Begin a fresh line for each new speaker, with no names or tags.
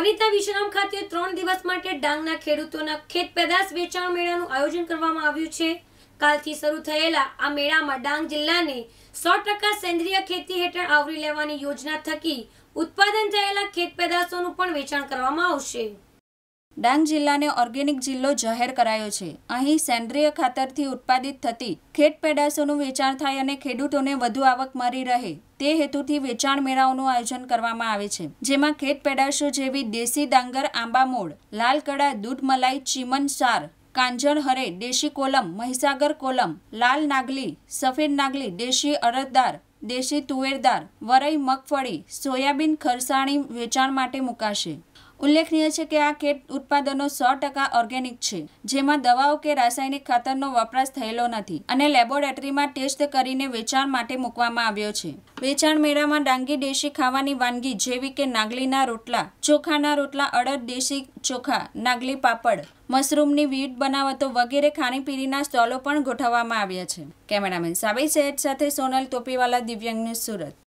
વનિતા વિશ્રામ ખાતે ત્રણ દિવસ માટે ડાંગના ખેડૂતોના ખેત પેદાશ વેચાણ મેળાનું આયોજન કરવામાં આવ્યું છે કાલથી શરૂ થયેલા આ મેળામાં ડાંગ જિલ્લાને સો ટકા સેન્દ્રિય ખેતી હેઠળ આવરી લેવાની યોજના થકી ઉત્પાદન થયેલા ખેત પેદાશોનું પણ વેચાણ કરવામાં આવશે ડાંગ જિલ્લાને ઓર્ગેનિક જિલ્લો જાહેર કરાયો છે
અહીં સેન્દ્રીય ખાતરથી ઉત્પાદિત થતી ખેત પેદાશોનું વેચાણ થાય અને ખેડૂતોને વધુ આવક મળી રહે તે હેતુથી વેચાણ મેળાઓનું આયોજન કરવામાં આવે છે જેમાં ખેત પેદાશો જેવી દેશી ડાંગર આંબા મોડ લાલ કડા દૂધ મલાઈ ચીમન સાર કાંજણ હરે દેશી કોલમ મહિસાગર કોલમ લાલ નાગલી સફેદ નાગલી દેશી અરજદાર દેશી તુવેરદાર વરઈ મગફળી સોયાબીન ખરસાણી વેચાણ માટે મુકાશે ઉલ્લેખનીય છે કે આ ખેત ઉત્પાદનો સો ટકા ઓર્ગેનિક છે જેમાં દવાઓ કે રાસાયણિક ખાતરનો વપરાશ થયેલો નથી અને લેબોરેટરીમાં ટેસ્ટ કરીને વેચાણ માટે મૂકવામાં આવ્યો છે વેચાણ મેળામાં ડાંગી દેશી ખાવાની વાનગી જેવી કે નાગલીના રોટલા ચોખાના રોટલા અડદ દેશી ચોખા નાગલી પાપડ મશરૂમની વિવિધ બનાવતો વગેરે ખાણીપીણીના સ્ટોલો પણ ગોઠવવામાં આવ્યા છે કેમેરામેન સાબઈ શેઠ સાથે સોનલ તોપીવાલા દિવ્યાંગ ન્યૂઝ સુરત